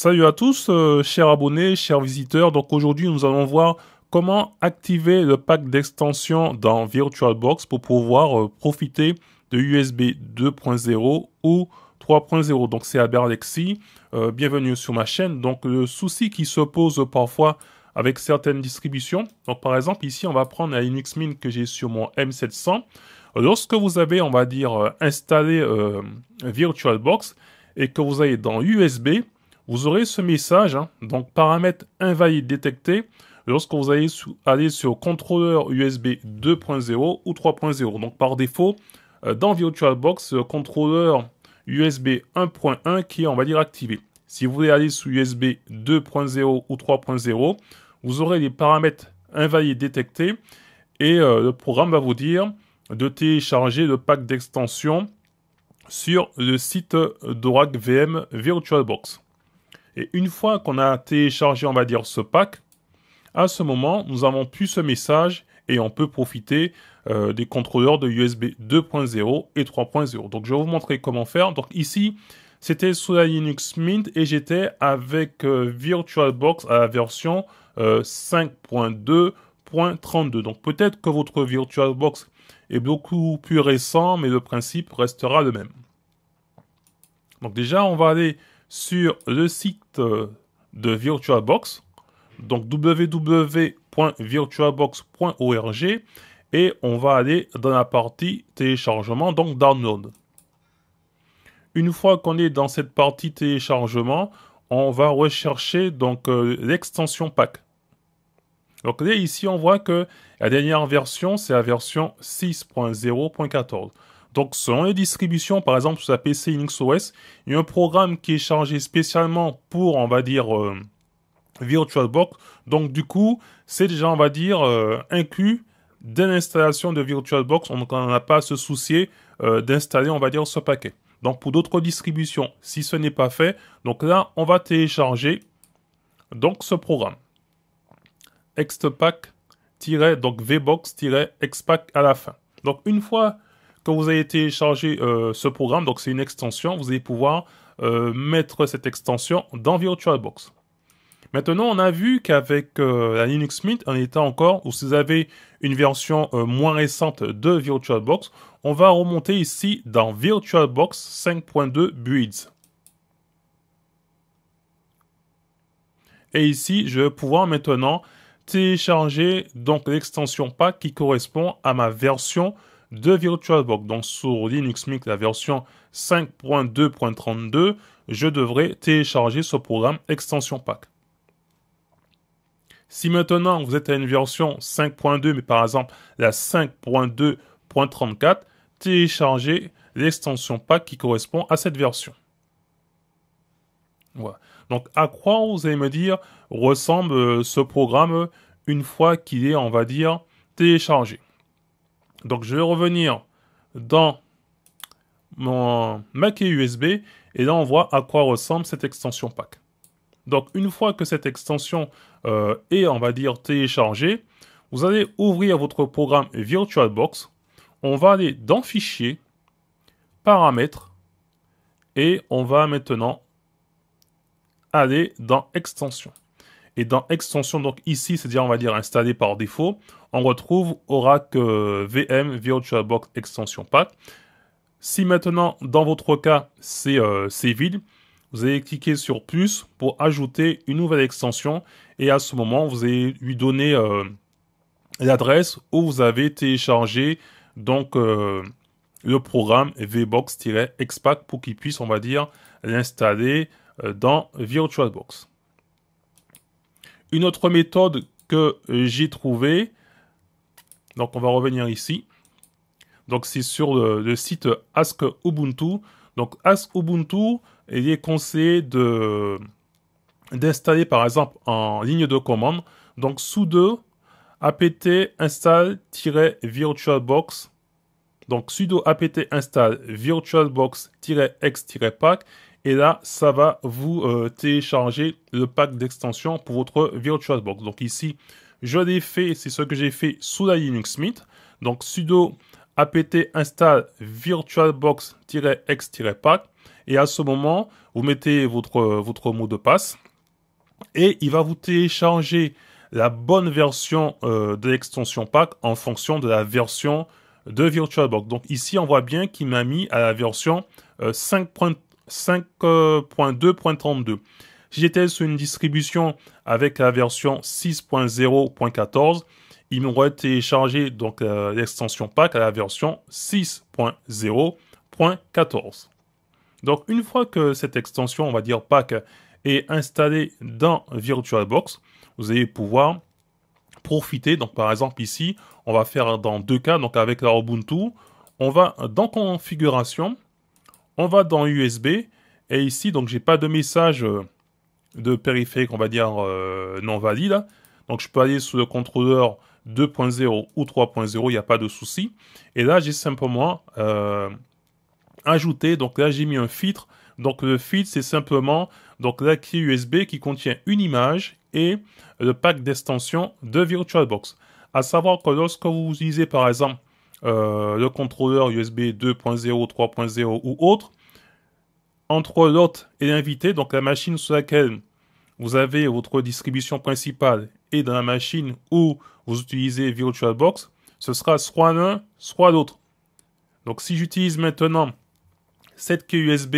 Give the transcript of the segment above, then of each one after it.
Salut à tous, euh, chers abonnés, chers visiteurs. Donc aujourd'hui, nous allons voir comment activer le pack d'extension dans VirtualBox pour pouvoir euh, profiter de USB 2.0 ou 3.0. Donc c'est Albert Lexi, euh, bienvenue sur ma chaîne. Donc le souci qui se pose parfois avec certaines distributions. Donc par exemple ici, on va prendre la Linux Mint que j'ai sur mon M700. Lorsque vous avez, on va dire, installé VirtualBox et que vous allez dans USB, vous aurez ce message, hein, donc paramètres invalide détecté, lorsque vous allez aller sur contrôleur USB 2.0 ou 3.0. Donc par défaut, euh, dans VirtualBox, contrôleur USB 1.1 qui est, on va dire, activé. Si vous voulez aller sur USB 2.0 ou 3.0, vous aurez les paramètres invalides détectés et euh, le programme va vous dire de télécharger le pack d'extension sur le site d'Oracle VM VirtualBox. Et une fois qu'on a téléchargé, on va dire, ce pack, à ce moment, nous avons plus ce message et on peut profiter euh, des contrôleurs de USB 2.0 et 3.0. Donc je vais vous montrer comment faire. Donc ici, c'était sous la Linux Mint et j'étais avec euh, VirtualBox à la version 5.2.32. Euh, Donc peut-être que votre VirtualBox est beaucoup plus récent, mais le principe restera le même. Donc déjà, on va aller sur le site euh, de VirtualBox, donc www.virtualbox.org, et on va aller dans la partie téléchargement, donc download. Une fois qu'on est dans cette partie téléchargement, on va rechercher donc euh, l'extension pack. Donc ici, on voit que la dernière version, c'est la version 6.0.14. Donc selon les distributions, par exemple sur la PC OS, il y a un programme qui est chargé spécialement pour, on va dire, euh, VirtualBox. Donc du coup, c'est déjà, on va dire, euh, inclus dans l'installation de VirtualBox. On n'a pas à se soucier euh, d'installer, on va dire, ce paquet. Donc pour d'autres distributions, si ce n'est pas fait, donc là, on va télécharger donc ce programme. Extpack- donc vbox xpack à la fin. Donc une fois quand vous avez télécharger euh, ce programme, donc c'est une extension, vous allez pouvoir euh, mettre cette extension dans VirtualBox. Maintenant, on a vu qu'avec euh, la Linux Mint, en était encore, ou si vous avez une version moins récente de VirtualBox, on va remonter ici dans VirtualBox 5.2 Builds. Et ici, je vais pouvoir maintenant télécharger donc l'extension pack qui correspond à ma version de VirtualBox. Donc sur Linux Mint, la version 5.2.32, je devrais télécharger ce programme extension pack. Si maintenant vous êtes à une version 5.2, mais par exemple la 5.2.34, téléchargez l'extension pack qui correspond à cette version. Voilà. Donc à quoi vous allez me dire ressemble euh, ce programme une fois qu'il est, on va dire, téléchargé donc je vais revenir dans mon, Mac et USB et là on voit à quoi ressemble cette extension pack. Donc une fois que cette extension euh, est, on va dire, téléchargée, vous allez ouvrir votre programme VirtualBox. On va aller dans Fichier, Paramètres, et on va maintenant aller dans Extension. Et dans extension, donc ici, c'est-à-dire, on va dire, installé par défaut, on retrouve Oracle euh, VM VirtualBox Extension Pack. Si maintenant, dans votre cas, c'est euh, vide, vous allez cliquer sur plus pour ajouter une nouvelle extension et à ce moment, vous allez lui donner euh, l'adresse où vous avez téléchargé donc le programme vbox xpack pour qu'il puisse, on va dire, l'installer dans VirtualBox. Une autre méthode que j'ai trouvée, donc on va revenir ici. Donc c'est sur le, site Ask Ubuntu. Donc Ask Ubuntu, il est conseillé de d'installer par exemple en ligne de commande. Donc sudo apt install-virtualbox. Donc sudo apt install virtualbox-x-pack et là, ça va vous euh, télécharger le pack d'extension pour votre VirtualBox. Donc ici, je l'ai fait, c'est ce que j'ai fait sous la Linux Mint. Donc sudo apt install virtualbox-x-pack. Et à ce moment, vous mettez votre, votre mot de passe. Et il va vous télécharger la bonne version euh, de l'extension pack en fonction de la version de VirtualBox. Donc ici, on voit bien qu'il m'a mis à la version 5.3. Euh, 5.2.32. Euh, si j'étais sur une distribution avec la version 6.0.14, il m'aurait téléchargé donc euh, l'extension pack à la version 6.0.14. Donc une fois que cette extension, on va dire pack, est installée dans VirtualBox, vous allez pouvoir profiter. Donc par exemple ici, on va faire dans deux cas, donc avec la Ubuntu, on va dans configuration, on va dans USB, et ici, donc j'ai pas de message euh, de périphérique, on va dire, euh, non valide. Hein. Donc je peux aller sur le contrôleur 2.0 ou 3.0, il n'y a pas de souci. Et là, j'ai simplement euh, ajouté, donc là j'ai mis un filtre. Donc le filtre, c'est simplement donc la clé USB qui contient une image et le pack d'extension de VirtualBox. À savoir que lorsque vous utilisez par exemple euh, le contrôleur USB 2.0, 3.0 ou autre, entre l'hôte et l'invité, donc la machine sur laquelle vous avez votre distribution principale et dans la machine où vous utilisez VirtualBox, ce sera soit l'un, soit l'autre. Donc si j'utilise maintenant cette clé USB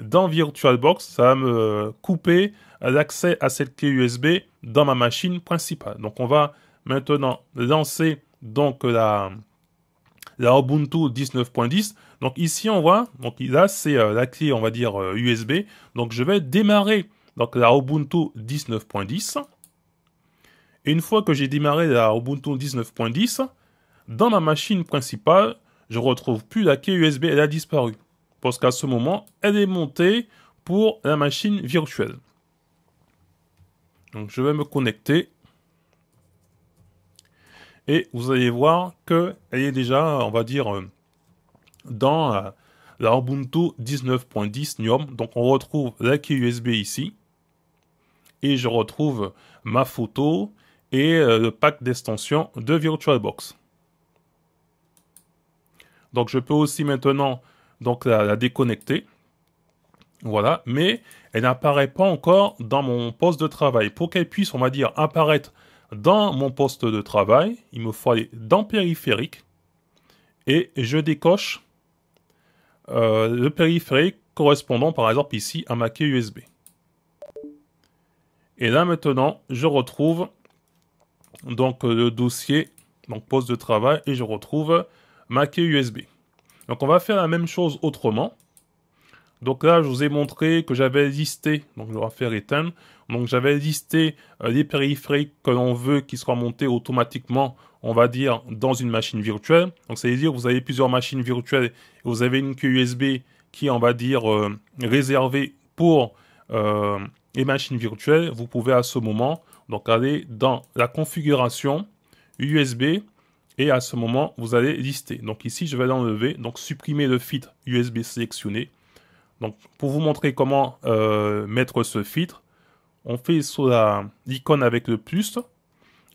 dans VirtualBox, ça va me couper l'accès à cette clé USB dans ma machine principale. Donc on va maintenant lancer donc la, la Ubuntu 19.10. Donc ici, on voit, donc là, c'est euh, la clé, on va dire, USB. Euh, donc je vais démarrer donc, la Ubuntu 19.10. Et une fois que j'ai démarré la Ubuntu 19.10, dans ma machine principale, je ne retrouve plus la clé USB, elle a disparu. Parce qu'à ce moment, elle est montée pour la machine virtuelle. Donc je vais me connecter et vous allez voir qu'elle est déjà, on va dire, euh, dans euh, la Ubuntu 19.10 Nium. Donc on retrouve la clé USB ici. Et je retrouve ma photo et euh, le pack d'extension de VirtualBox. Donc je peux aussi maintenant donc, la, la déconnecter. Voilà, mais elle n'apparaît pas encore dans mon poste de travail. Pour qu'elle puisse, on va dire, apparaître dans mon poste de travail, il me faut aller dans périphérique et je décoche euh, le périphérique correspondant par exemple ici à ma clé USB. Et là maintenant, je retrouve donc euh, le dossier, donc poste de travail, et je retrouve ma clé USB. Donc on va faire la même chose autrement. Donc là, je vous ai montré que j'avais listé, donc je vais faire éteindre, donc j'avais listé euh, les périphériques que l'on veut qui soient montés automatiquement, on va dire, dans une machine virtuelle. Donc ça veut dire que vous avez plusieurs machines virtuelles et vous avez une queue USB qui est, on va dire, euh, réservée pour euh, les machines virtuelles. Vous pouvez à ce moment donc aller dans la configuration USB et à ce moment vous allez lister. Donc ici je vais l'enlever, donc supprimer le filtre USB sélectionné donc, pour vous montrer comment euh, mettre ce filtre, on fait sur l'icône avec le plus.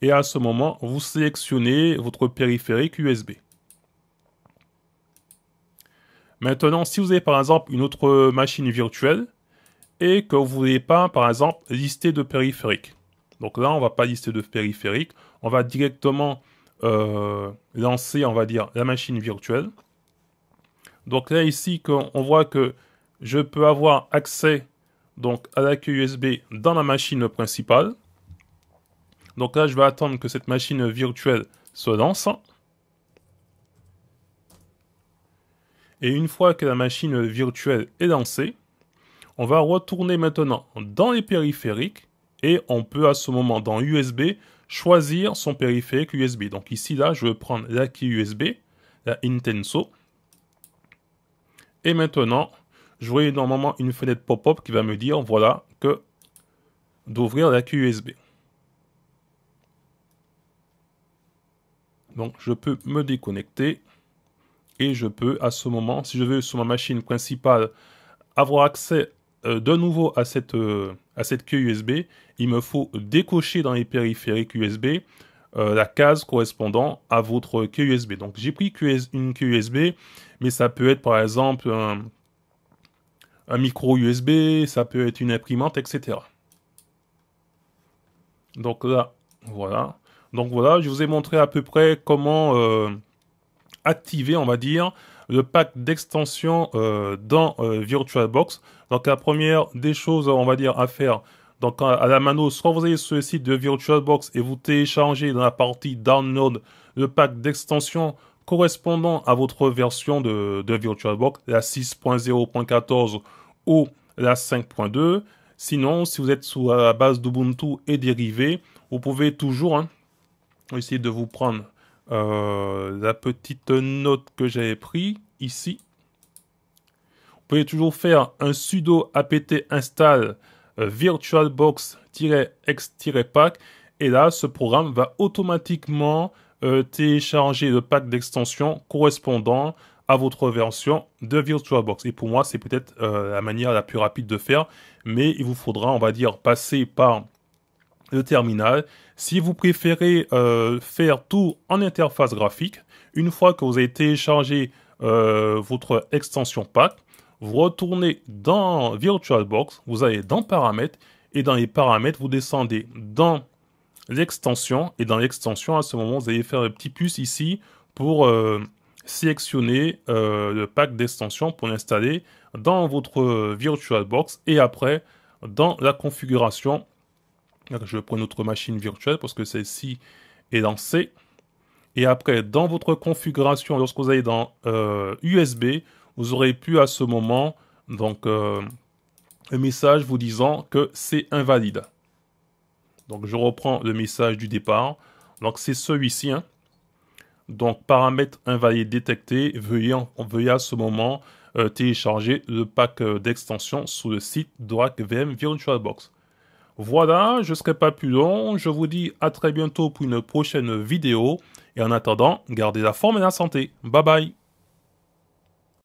Et à ce moment, vous sélectionnez votre périphérique USB. Maintenant, si vous avez par exemple une autre machine virtuelle et que vous ne voulez pas, par exemple, lister de périphériques. Donc là, on ne va pas lister de périphériques. On va directement euh, lancer, on va dire, la machine virtuelle. Donc là, ici, on voit que je peux avoir accès donc à l'accueil USB dans la machine principale. Donc là, je vais attendre que cette machine virtuelle se lance. Et une fois que la machine virtuelle est lancée, on va retourner maintenant dans les périphériques et on peut à ce moment dans USB choisir son périphérique USB. Donc ici là, je vais prendre la USB, la Intenso. Et maintenant, j'aurai normalement une fenêtre pop-up qui va me dire, voilà, que d'ouvrir la clé USB. Donc je peux me déconnecter et je peux à ce moment, si je veux sur ma machine principale, avoir accès euh, de nouveau à cette, queue à cette USB, il me faut décocher dans les périphériques USB euh, la case correspondant à votre clé USB. Donc j'ai pris une clé USB, mais ça peut être par exemple un micro USB, ça peut être une imprimante, etc. Donc là, voilà. Donc voilà, je vous ai montré à peu près comment euh, activer, on va dire, le pack d'extension euh, dans euh, VirtualBox. Donc la première des choses, on va dire, à faire, donc à, la mano, soit vous allez sur le site de VirtualBox et vous téléchargez dans la partie Download le pack d'extension correspondant à votre version de, VirtualBox, la 6.0.14 ou la 5.2. Sinon, si vous êtes sous la base d'Ubuntu et dérivé, vous pouvez toujours hein, essayer de vous prendre euh, la petite note que j'avais pris ici. Vous pouvez toujours faire un sudo apt install euh, virtualbox-x-pack et là, ce programme va automatiquement euh, télécharger le pack d'extension correspondant à votre version de VirtualBox. Et pour moi, c'est peut-être euh, la manière la plus rapide de faire, mais il vous faudra, on va dire, passer par le terminal. Si vous préférez euh, faire tout en interface graphique, une fois que vous avez téléchargé votre extension pack, vous retournez dans VirtualBox, vous allez dans Paramètres, et dans les paramètres, vous descendez dans l'extension. Et dans l'extension, à ce moment, vous allez faire le petit puce ici pour euh, sélectionner euh, le pack d'extension pour l'installer dans votre VirtualBox et après dans la configuration. Je prends notre machine virtuelle parce que celle-ci est lancée. Et après, dans votre configuration, lorsque vous allez dans USB, euh, vous aurez pu à ce moment donc un message vous disant que c'est invalide. Donc je reprends le message du départ. Donc c'est celui-ci. Hein. Donc paramètres invalide détecté. Veuillez, à ce moment euh, télécharger le pack euh, d'extension sur le site via VM VirtualBox. Voilà, je ne serai pas plus long. Je vous dis à très bientôt pour une prochaine vidéo. Et en attendant, gardez la forme et la santé. Bye bye